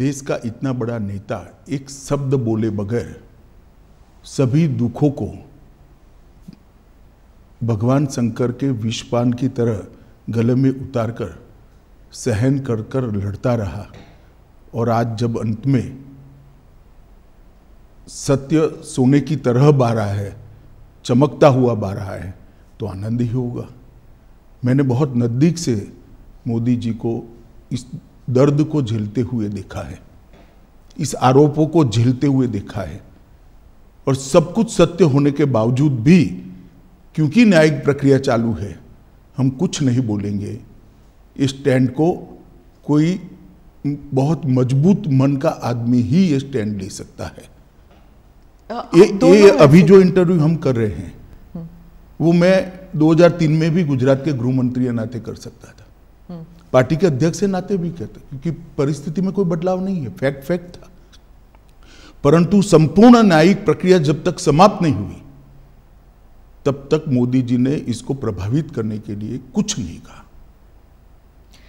देश का इतना बड़ा नेता एक शब्द बोले बगैर सभी दुखों को भगवान शंकर के विषपान की तरह गले में उतार कर सहन कर कर लड़ता रहा और आज जब अंत में सत्य सोने की तरह बारा है चमकता हुआ बारा है तो आनंद ही होगा मैंने बहुत नज़दीक से मोदी जी को इस दर्द को झेलते हुए देखा है इस आरोपों को झेलते हुए देखा है और सब कुछ सत्य होने के बावजूद भी क्योंकि न्यायिक प्रक्रिया चालू है हम कुछ नहीं बोलेंगे इस स्टैंड को कोई बहुत मजबूत मन का आदमी ही ये स्टैंड ले सकता है ये, ये अभी जो इंटरव्यू हम कर रहे हैं हम्म। वो मैं 2003 में भी गुजरात के गृह मंत्री नाते कर सकता था हम्म। पार्टी के अध्यक्ष से नाते भी कहते क्योंकि परिस्थिति में कोई बदलाव नहीं है फैक्ट फैक्ट था परंतु संपूर्ण न्यायिक प्रक्रिया जब तक समाप्त नहीं हुई तब तक मोदी जी ने इसको प्रभावित करने के लिए कुछ नहीं कहा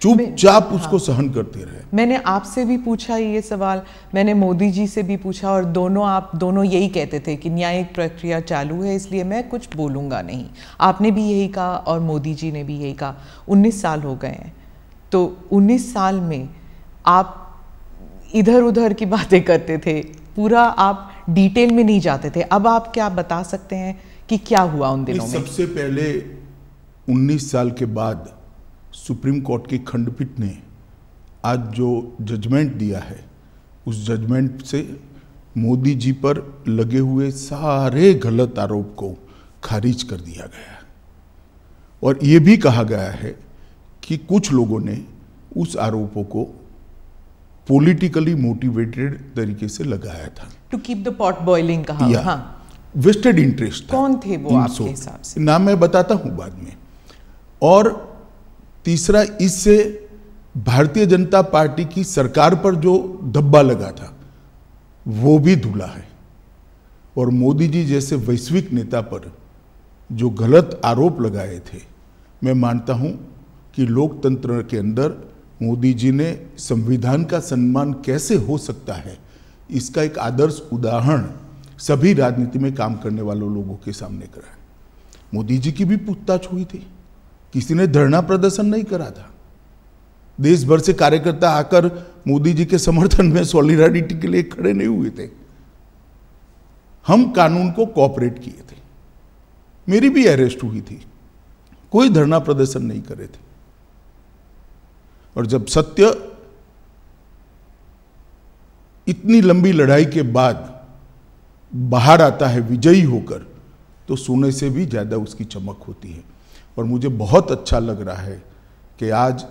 चुपचाप हाँ, उसको सहन करते रहे मैंने आपसे भी पूछा ये सवाल मैंने मोदी जी से भी पूछा और दोनों आप दोनों यही कहते थे कि न्यायिक प्रक्रिया चालू है इसलिए मैं कुछ बोलूंगा नहीं आपने भी यही कहा और मोदी जी ने भी यही कहा उन्नीस साल हो गए हैं तो 19 साल में आप इधर उधर की बातें करते थे पूरा आप डिटेल में नहीं जाते थे अब आप क्या बता सकते हैं कि क्या हुआ उन दिनों में सबसे पहले 19 साल के बाद सुप्रीम कोर्ट की खंडपीठ ने आज जो जजमेंट दिया है उस जजमेंट से मोदी जी पर लगे हुए सारे गलत आरोप को खारिज कर दिया गया और ये भी कहा गया है कि कुछ लोगों ने उस आरोपों को पॉलिटिकली मोटिवेटेड तरीके से लगाया था to keep the pot boiling कहा हाँ। वेस्टेड इंटरेस्ट कौन थे वो आपके हिसाब से नाम मैं बताता हूं बाद में और तीसरा इससे भारतीय जनता पार्टी की सरकार पर जो धब्बा लगा था वो भी धुला है और मोदी जी जैसे वैश्विक नेता पर जो गलत आरोप लगाए थे मैं मानता हूं कि लोकतंत्र के अंदर मोदी जी ने संविधान का सम्मान कैसे हो सकता है इसका एक आदर्श उदाहरण सभी राजनीति में काम करने वालों लोगों के सामने करा मोदी जी की भी पूछताछ हुई थी किसी ने धरना प्रदर्शन नहीं करा था देश भर से कार्यकर्ता आकर मोदी जी के समर्थन में सॉलिडारिटी के लिए खड़े नहीं हुए थे हम कानून को कॉपरेट किए थे मेरी भी अरेस्ट हुई थी कोई धरना प्रदर्शन नहीं करे थे और जब सत्य इतनी लंबी लड़ाई के बाद बाहर आता है विजयी होकर तो सोने से भी ज़्यादा उसकी चमक होती है और मुझे बहुत अच्छा लग रहा है कि आज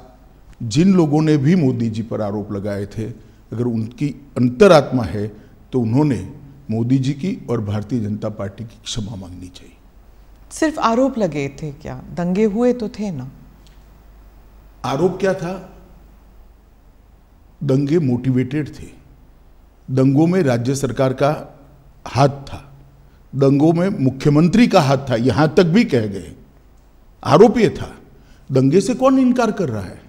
जिन लोगों ने भी मोदी जी पर आरोप लगाए थे अगर उनकी अंतरात्मा है तो उन्होंने मोदी जी की और भारतीय जनता पार्टी की क्षमा मांगनी चाहिए सिर्फ आरोप लगे थे क्या दंगे हुए तो थे ना आरोप क्या था दंगे मोटिवेटेड थे दंगों में राज्य सरकार का हाथ था दंगों में मुख्यमंत्री का हाथ था यहां तक भी कह गए आरोप था दंगे से कौन इनकार कर रहा है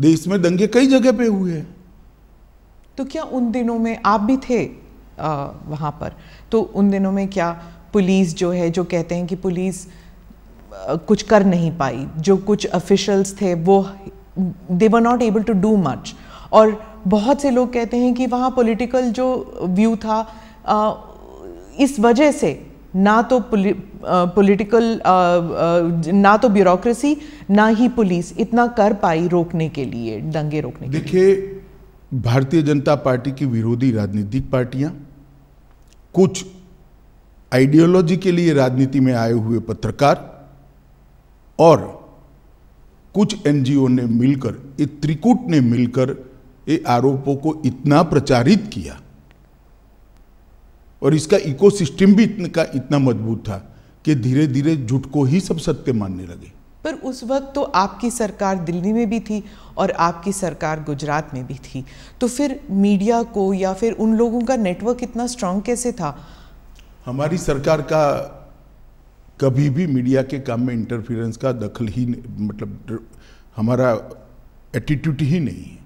देश में दंगे कई जगह पे हुए हैं तो क्या उन दिनों में आप भी थे आ, वहां पर तो उन दिनों में क्या पुलिस जो है जो कहते हैं कि पुलिस कुछ कर नहीं पाई जो कुछ ऑफिशियल्स थे वो they were not able to do much और बहुत से लोग कहते हैं कि वहाँ पॉलिटिकल जो व्यू था आ, इस वजह से ना तो पॉलिटिकल ना तो ब्यूरोक्रेसी ना ही पुलिस इतना कर पाई रोकने के लिए दंगे रोकने के देखिए भारतीय जनता पार्टी की विरोधी राजनीतिक पार्टियां कुछ आइडियोलॉजी के लिए राजनीति में आए हुए पत्रकार और कुछ एनजीओ ने मिलकर ये त्रिकूट ने मिलकर ये आरोपों को इतना प्रचारित किया और इसका इकोसिस्टम भी इतना इतना मजबूत था कि धीरे धीरे झूठ को ही सब सत्य मानने लगे पर उस वक्त तो आपकी सरकार दिल्ली में भी थी और आपकी सरकार गुजरात में भी थी तो फिर मीडिया को या फिर उन लोगों का नेटवर्क इतना स्ट्रांग कैसे था हमारी सरकार का कभी भी मीडिया के काम में इंटरफियरेंस का दखल ही मतलब हमारा एटीट्यूड ही नहीं है